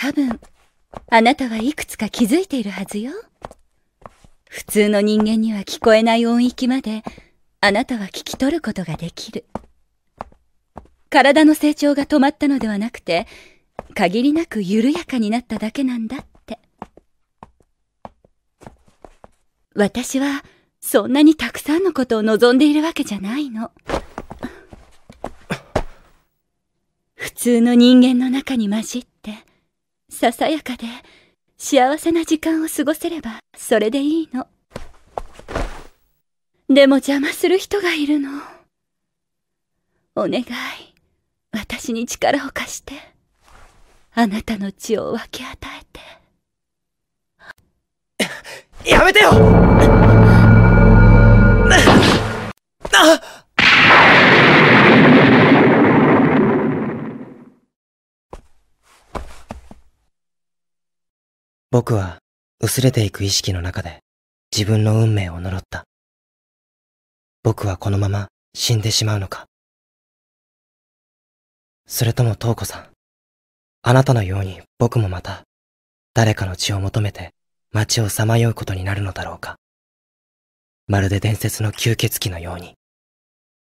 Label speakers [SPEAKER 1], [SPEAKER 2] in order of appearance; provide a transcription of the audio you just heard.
[SPEAKER 1] 多分、あなたはいくつか気づいているはずよ。普通の人間には聞こえない音域まで、あなたは聞き取ることができる。体の成長が止まったのではなくて、限りなく緩やかになっただけなんだって。私は、そんなにたくさんのことを望んでいるわけじゃないの。普通の人間の中に混じっささやかで幸せな時間を過ごせればそれでいいの。でも邪魔する人がいるの。お願い、私に力を貸して、あなたの血を分け与
[SPEAKER 2] えて。やめてよ僕は薄れていく意識の中で自分の運命を呪った。僕はこのまま死んでしまうのかそれとも東子さん、あなたのように僕もまた誰かの血を求めて街をさまようことになるのだろうかまるで伝説の吸血鬼のように。